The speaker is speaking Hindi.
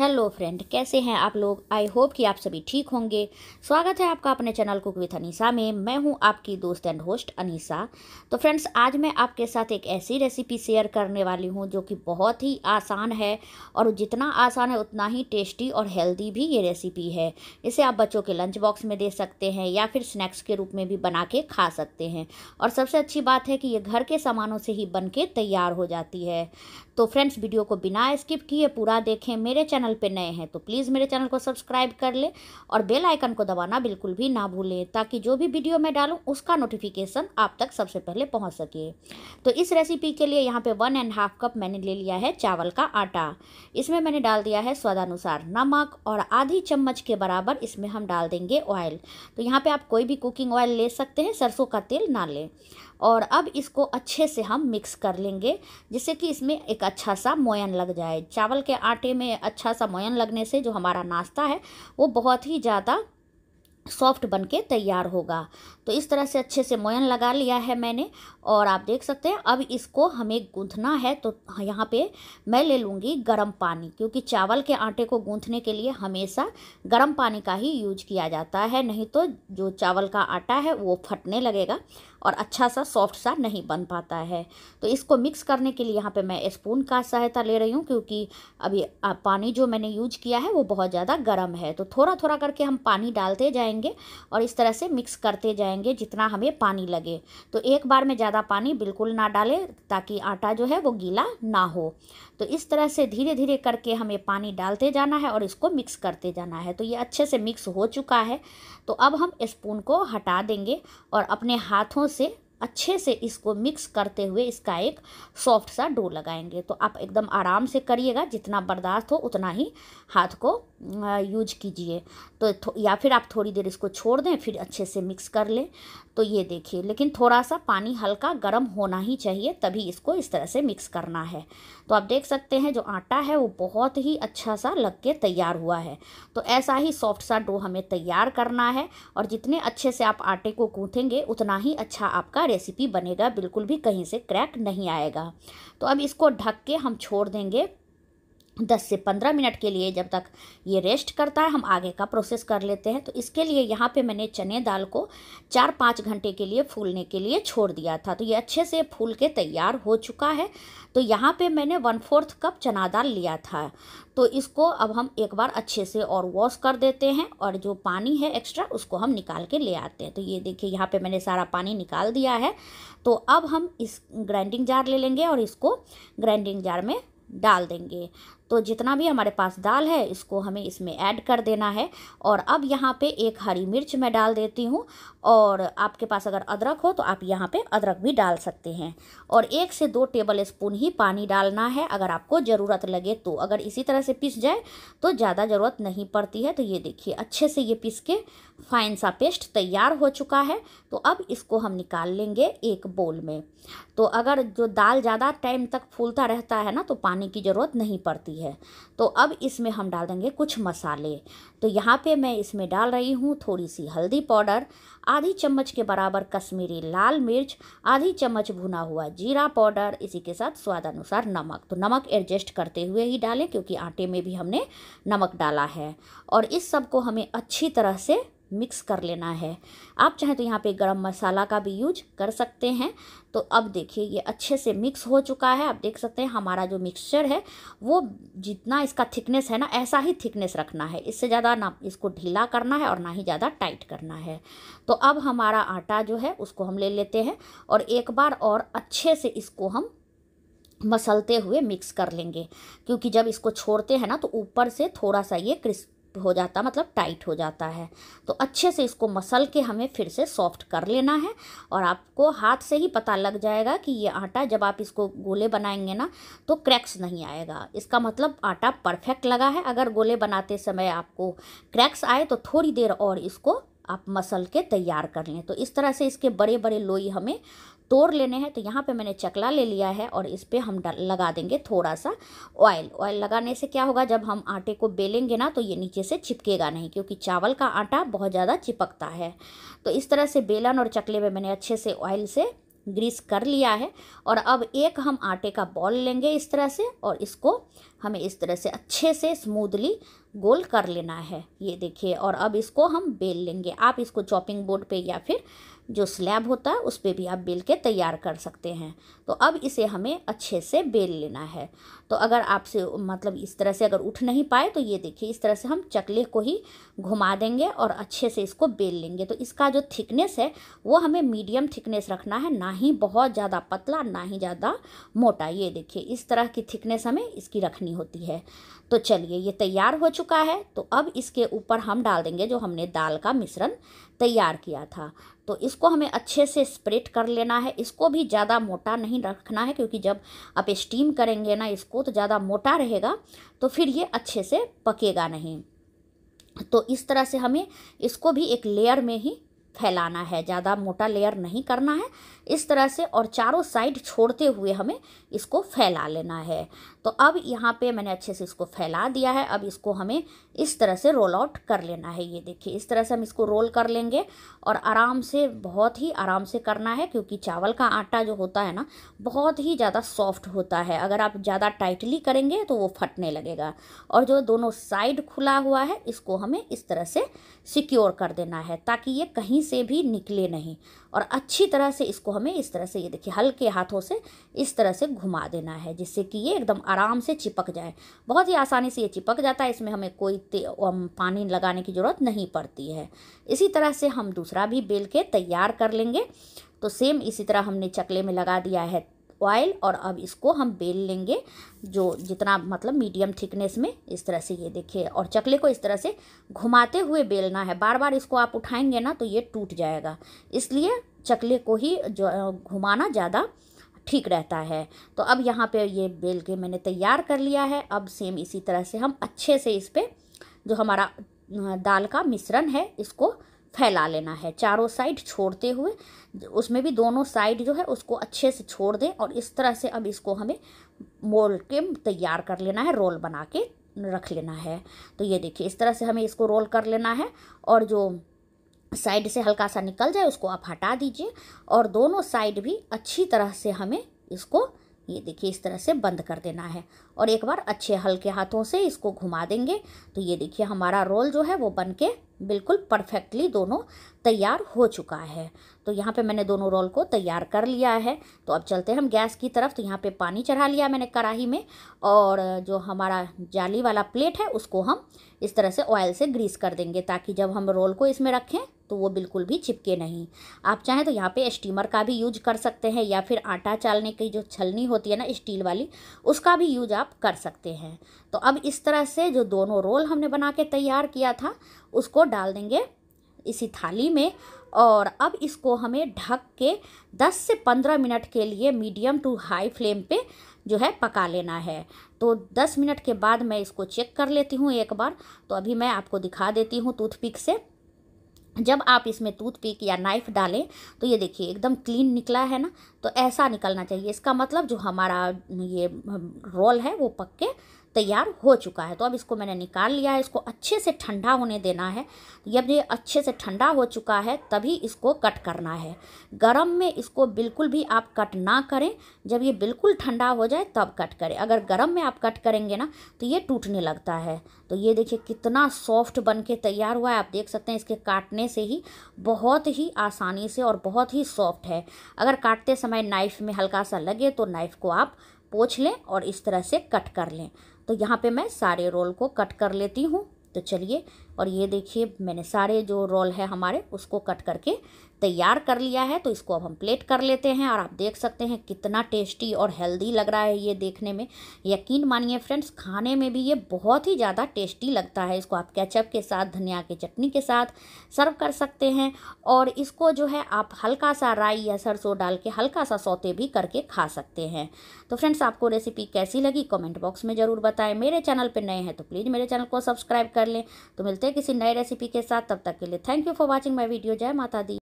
हेलो फ्रेंड कैसे हैं आप लोग आई होप कि आप सभी ठीक होंगे स्वागत है आपका अपने चैनल कुक विथ अनीसा में मैं हूं आपकी दोस्त एंड होस्ट अनीसा तो फ्रेंड्स आज मैं आपके साथ एक ऐसी रेसिपी शेयर करने वाली हूं जो कि बहुत ही आसान है और जितना आसान है उतना ही टेस्टी और हेल्दी भी ये रेसिपी है इसे आप बच्चों के लंच बॉक्स में दे सकते हैं या फिर स्नैक्स के रूप में भी बना के खा सकते हैं और सबसे अच्छी बात है कि ये घर के सामानों से ही बन के तैयार हो जाती है तो फ्रेंड्स वीडियो को बिना स्किप किए पूरा देखें मेरे चैनल चैनल पे नए हैं तो प्लीज़ मेरे चैनल को सब्सक्राइब कर लें और बेल आइकन को दबाना बिल्कुल भी ना भूलें ताकि जो भी वीडियो मैं डालूँ उसका नोटिफिकेशन आप तक सबसे पहले पहुँच सके तो इस रेसिपी के लिए यहाँ पर वन एंड हाफ कप मैंने ले लिया है चावल का आटा इसमें मैंने डाल दिया है स्वादानुसार नमक और आधी चम्मच के बराबर इसमें हम डाल देंगे ऑयल तो यहाँ पर आप कोई भी कुकिंग ऑयल ले सकते हैं सरसों का तेल ना लें और अब इसको अच्छे से हम मिक्स कर लेंगे जिससे कि इसमें एक अच्छा सा मोयन लग जाए चावल के आटे में अच्छा सा मोयन लगने से जो हमारा नाश्ता है वो बहुत ही ज़्यादा सॉफ्ट बन के तैयार होगा तो इस तरह से अच्छे से मोयन लगा लिया है मैंने और आप देख सकते हैं अब इसको हमें गूँथना है तो यहाँ पे मैं ले लूँगी गर्म पानी क्योंकि चावल के आटे को गूँथने के लिए हमेशा गर्म पानी का ही यूज किया जाता है नहीं तो जो चावल का आटा है वो फटने लगेगा और अच्छा सा सॉफ्ट सा नहीं बन पाता है तो इसको मिक्स करने के लिए यहाँ पे मैं स्पून का सहायता ले रही हूँ क्योंकि अभी पानी जो मैंने यूज किया है वो बहुत ज़्यादा गर्म है तो थोड़ा थोड़ा करके हम पानी डालते जाएंगे और इस तरह से मिक्स करते जाएंगे जितना हमें पानी लगे तो एक बार में ज़्यादा पानी बिल्कुल ना डालें ताकि आटा जो है वो गीला ना हो तो इस तरह से धीरे धीरे करके हमें पानी डालते जाना है और इसको मिक्स करते जाना है तो ये अच्छे से मिक्स हो चुका है तो अब हम स्पून को हटा देंगे और अपने हाथों sí अच्छे से इसको मिक्स करते हुए इसका एक सॉफ्ट सा डो लगाएंगे तो आप एकदम आराम से करिएगा जितना बर्दाश्त हो उतना ही हाथ को यूज कीजिए तो या फिर आप थोड़ी देर इसको छोड़ दें फिर अच्छे से मिक्स कर लें तो ये देखिए लेकिन थोड़ा सा पानी हल्का गर्म होना ही चाहिए तभी इसको इस तरह से मिक्स करना है तो आप देख सकते हैं जो आटा है वो बहुत ही अच्छा सा लग के तैयार हुआ है तो ऐसा ही सॉफ्ट सा डो हमें तैयार करना है और जितने अच्छे से आप आटे को गूँथेंगे उतना ही अच्छा आपका रेसिपी बनेगा बिल्कुल भी कहीं से क्रैक नहीं आएगा तो अब इसको ढक के हम छोड़ देंगे दस से पंद्रह मिनट के लिए जब तक ये रेस्ट करता है हम आगे का प्रोसेस कर लेते हैं तो इसके लिए यहाँ पे मैंने चने दाल को चार पाँच घंटे के लिए फूलने के लिए छोड़ दिया था तो ये अच्छे से फूल के तैयार हो चुका है तो यहाँ पे मैंने वन फोर्थ कप चना दाल लिया था तो इसको अब हम एक बार अच्छे से और वॉश कर देते हैं और जो पानी है एक्स्ट्रा उसको हम निकाल के ले आते हैं तो ये देखिए यहाँ पे मैंने सारा पानी निकाल दिया है तो अब हम इस ग्राइंडिंग जार ले लेंगे और इसको ग्राइंडिंग जार में डाल देंगे तो जितना भी हमारे पास दाल है इसको हमें इसमें ऐड कर देना है और अब यहाँ पे एक हरी मिर्च मैं डाल देती हूँ और आपके पास अगर अदरक हो तो आप यहाँ पे अदरक भी डाल सकते हैं और एक से दो टेबल स्पून ही पानी डालना है अगर आपको ज़रूरत लगे तो अगर इसी तरह से पिस जाए तो ज़्यादा ज़रूरत नहीं पड़ती है तो ये देखिए अच्छे से ये पिस के फाइन सा पेस्ट तैयार हो चुका है तो अब इसको हम निकाल लेंगे एक बोल में तो अगर जो दाल ज़्यादा टाइम तक फूलता रहता है ना तो पानी की ज़रूरत नहीं पड़ती है है तो अब इसमें हम डाल देंगे कुछ मसाले तो यहाँ पे मैं इसमें डाल रही हूँ थोड़ी सी हल्दी पाउडर आधी चम्मच के बराबर कश्मीरी लाल मिर्च आधी चम्मच भुना हुआ जीरा पाउडर इसी के साथ स्वाद अनुसार नमक तो नमक एडजस्ट करते हुए ही डालें क्योंकि आटे में भी हमने नमक डाला है और इस सब को हमें अच्छी तरह से मिक्स कर लेना है आप चाहें तो यहाँ पे गरम मसाला का भी यूज कर सकते हैं तो अब देखिए ये अच्छे से मिक्स हो चुका है आप देख सकते हैं हमारा जो मिक्सचर है वो जितना इसका थिकनेस है ना ऐसा ही थिकनेस रखना है इससे ज़्यादा ना इसको ढीला करना है और ना ही ज़्यादा टाइट करना है तो अब हमारा आटा जो है उसको हम ले लेते हैं और एक बार और अच्छे से इसको हम मसलते हुए मिक्स कर लेंगे क्योंकि जब इसको छोड़ते हैं ना तो ऊपर से थोड़ा सा ये क्रिस्प हो जाता मतलब टाइट हो जाता है तो अच्छे से इसको मसल के हमें फिर से सॉफ्ट कर लेना है और आपको हाथ से ही पता लग जाएगा कि ये आटा जब आप इसको गोले बनाएंगे ना तो क्रैक्स नहीं आएगा इसका मतलब आटा परफेक्ट लगा है अगर गोले बनाते समय आपको क्रैक्स आए तो थोड़ी देर और इसको आप मसल के तैयार कर लें तो इस तरह से इसके बड़े बड़े लोई हमें तोड़ लेने हैं तो यहाँ पे मैंने चकला ले लिया है और इस पर हम लगा देंगे थोड़ा सा ऑयल ऑयल लगाने से क्या होगा जब हम आटे को बेलेंगे ना तो ये नीचे से चिपकेगा नहीं क्योंकि चावल का आटा बहुत ज़्यादा चिपकता है तो इस तरह से बेलन और चकले में मैंने अच्छे से ऑयल से ग्रीस कर लिया है और अब एक हम आटे का बॉल लेंगे इस तरह से और इसको हमें इस तरह से अच्छे से स्मूदली गोल कर लेना है ये देखिए और अब इसको हम बेल लेंगे आप इसको चॉपिंग बोर्ड पे या फिर जो स्लैब होता है उस पर भी आप बेल के तैयार कर सकते हैं तो अब इसे हमें अच्छे से बेल लेना है तो अगर आपसे मतलब इस तरह से अगर उठ नहीं पाए तो ये देखिए इस तरह से हम चकले को ही घुमा देंगे और अच्छे से इसको बेल लेंगे तो इसका जो थिकनेस है वो हमें मीडियम थिकनेस रखना है ना ही बहुत ज़्यादा पतला ना ही ज़्यादा मोटा ये देखिए इस तरह की थिकनेस हमें इसकी रखनी करनी होती है तो चलिए ये तैयार हो चुका है तो अब इसके ऊपर हम डाल देंगे जो हमने दाल का मिश्रण तैयार किया था तो इसको हमें अच्छे से स्प्रेड कर लेना है इसको भी ज़्यादा मोटा नहीं रखना है क्योंकि जब आप स्टीम करेंगे ना इसको तो ज़्यादा मोटा रहेगा तो फिर ये अच्छे से पकेगा नहीं तो इस तरह से हमें इसको भी एक लेयर में ही फैलाना है ज़्यादा मोटा लेयर नहीं करना है इस तरह से और चारों साइड छोड़ते हुए हमें इसको फैला लेना है तो अब यहाँ पे मैंने अच्छे से इसको फैला दिया है अब इसको हमें इस तरह से रोल आउट कर लेना है ये देखिए इस तरह से हम इसको रोल कर लेंगे और आराम से बहुत ही आराम से करना है क्योंकि चावल का आटा जो होता है ना बहुत ही ज़्यादा सॉफ्ट होता है अगर आप ज़्यादा टाइटली करेंगे तो वो फटने लगेगा और जो दोनों साइड खुला हुआ है इसको हमें इस तरह से सिक्योर कर देना है ताकि ये कहीं कहीं से भी निकले नहीं और अच्छी तरह से इसको हमें इस तरह से ये देखिए हल्के हाथों से इस तरह से घुमा देना है जिससे कि ये एकदम आराम से चिपक जाए बहुत ही आसानी से ये चिपक जाता है इसमें हमें कोई पानी लगाने की ज़रूरत नहीं पड़ती है इसी तरह से हम दूसरा भी बेल के तैयार कर लेंगे तो सेम इसी तरह हमने चकले में लगा दिया है ऑयल और अब इसको हम बेल लेंगे जो जितना मतलब मीडियम थिकनेस में इस तरह से ये देखिए और चकले को इस तरह से घुमाते हुए बेलना है बार बार इसको आप उठाएंगे ना तो ये टूट जाएगा इसलिए चकले को ही जो घुमाना ज़्यादा ठीक रहता है तो अब यहाँ पे ये बेल के मैंने तैयार कर लिया है अब सेम इसी तरह से हम अच्छे से इस पर जो हमारा दाल का मिश्रण है इसको फैला लेना है चारों साइड छोड़ते हुए उसमें भी दोनों साइड जो है उसको अच्छे से छोड़ दें और इस तरह से अब इसको हमें मोल के तैयार कर लेना है रोल बना के रख लेना है तो ये देखिए इस तरह से हमें इसको रोल कर लेना है और जो साइड से हल्का सा निकल जाए उसको आप हटा दीजिए और दोनों साइड भी अच्छी तरह से हमें इसको ये देखिए इस तरह से बंद कर देना है और एक बार अच्छे हल्के हाथों से इसको घुमा देंगे तो ये देखिए हमारा रोल जो है वो बन के बिल्कुल परफेक्टली दोनों तैयार हो चुका है तो यहाँ पे मैंने दोनों रोल को तैयार कर लिया है तो अब चलते हैं हम गैस की तरफ तो यहाँ पे पानी चढ़ा लिया मैंने कढ़ाही में और जो हमारा जाली वाला प्लेट है उसको हम इस तरह से ऑयल से ग्रीस कर देंगे ताकि जब हम रोल को इसमें रखें तो वो बिल्कुल भी चिपके नहीं आप चाहें तो यहाँ पे स्टीमर का भी यूज कर सकते हैं या फिर आटा चालने की जो छलनी होती है ना स्टील वाली उसका भी यूज आप कर सकते हैं तो अब इस तरह से जो दोनों रोल हमने बना के तैयार किया था उसको डाल देंगे इसी थाली में और अब इसको हमें ढक के 10 से 15 मिनट के लिए मीडियम टू हाई फ्लेम पे जो है पका लेना है तो 10 मिनट के बाद मैं इसको चेक कर लेती हूँ एक बार तो अभी मैं आपको दिखा देती हूँ टूथपिक से जब आप इसमें टूथपिक या नाइफ डालें तो ये देखिए एकदम क्लीन निकला है ना तो ऐसा निकलना चाहिए इसका मतलब जो हमारा ये रोल है वो पक्के तैयार हो चुका है तो अब इसको मैंने निकाल लिया है इसको अच्छे से ठंडा होने देना है जब ये अच्छे से ठंडा हो चुका है तभी इसको कट करना है गरम में इसको बिल्कुल भी आप कट ना करें जब ये बिल्कुल ठंडा हो जाए तब कट करें अगर गरम में आप कट करेंगे ना तो ये टूटने लगता है तो ये देखिए कितना सॉफ्ट बन के तैयार हुआ है आप देख सकते हैं इसके काटने से ही बहुत ही आसानी से और बहुत ही सॉफ्ट है अगर काटते समय नाइफ़ में हल्का सा लगे तो नाइफ़ को आप पोछ लें और इस तरह से कट कर लें तो यहाँ पे मैं सारे रोल को कट कर लेती हूँ तो चलिए और ये देखिए मैंने सारे जो रोल है हमारे उसको कट करके तैयार कर लिया है तो इसको अब हम प्लेट कर लेते हैं और आप देख सकते हैं कितना टेस्टी और हेल्दी लग रहा है ये देखने में यकीन मानिए फ्रेंड्स खाने में भी ये बहुत ही ज़्यादा टेस्टी लगता है इसको आप कैचअप के साथ धनिया के चटनी के साथ सर्व कर सकते हैं और इसको जो है आप हल्का सा राई या सरसों डाल के हल्का सा सौते भी करके खा सकते हैं तो फ्रेंड्स आपको रेसिपी कैसी लगी कॉमेंट बॉक्स में ज़रूर बताएँ मेरे चैनल पर नए हैं तो प्लीज़ मेरे चैनल को सब्सक्राइब कर लें तो मिलते किसी नई रेसिपी के साथ तब तक के लिए thank you for watching my video जय माता दी